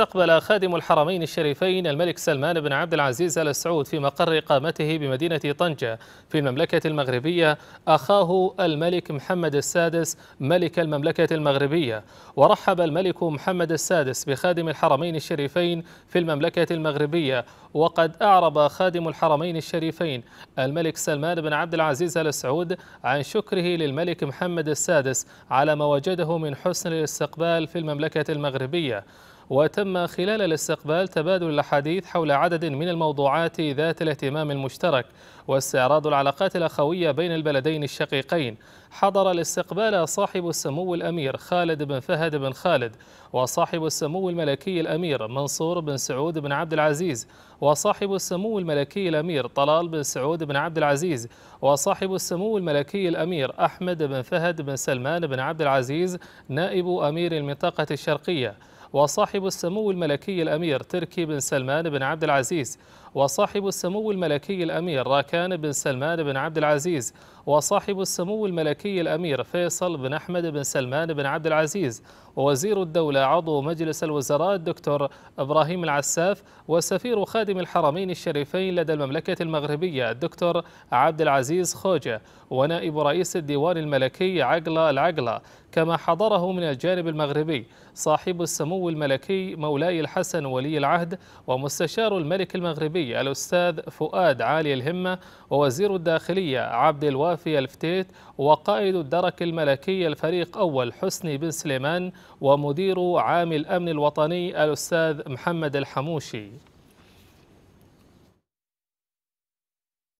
استقبل خادم الحرمين الشريفين الملك سلمان بن عبد العزيز ال سعود في مقر إقامته بمدينة طنجة في المملكة المغربية أخاه الملك محمد السادس ملك المملكة المغربية ورحب الملك محمد السادس بخادم الحرمين الشريفين في المملكة المغربية وقد أعرب خادم الحرمين الشريفين الملك سلمان بن عبد العزيز ال سعود عن شكره للملك محمد السادس على ما وجده من حسن الاستقبال في المملكة المغربية وتم خلال الاستقبال تبادل الحديث حول عدد من الموضوعات ذات الاهتمام المشترك واستعراض العلاقات الأخوية بين البلدين الشقيقين حضر الاستقبال صاحب السمو الأمير خالد بن فهد بن خالد وصاحب السمو الملكي الأمير منصور بن سعود بن عبد العزيز وصاحب السمو الملكي الأمير طلال بن سعود بن عبد العزيز وصاحب السمو الملكي الأمير أحمد بن فهد بن سلمان بن عبد العزيز نائب أمير المنطقة الشرقية وصاحب السمو الملكي الأمير تركي بن سلمان بن عبد العزيز وصاحب السمو الملكي الأمير راكان بن سلمان بن عبد العزيز وصاحب السمو الملكي الأمير فيصل بن أحمد بن سلمان بن عبد العزيز ووزير الدولة عضو مجلس الوزراء الدكتور إبراهيم العساف وسفير خادم الحرمين الشريفين لدى المملكة المغربية الدكتور عبد العزيز خوجة ونائب رئيس الديوان الملكي عقلة العقلة كما حضره من الجانب المغربي صاحب السمو الملكي مولاي الحسن ولي العهد ومستشار الملك المغربي الدولي الأستاذ فؤاد عالي الهمة ووزير الداخلية عبد الوافي الفتيت وقائد الدرك الملكي الفريق أول حسني بن سليمان ومدير عام الأمن الوطني الأستاذ محمد الحموشي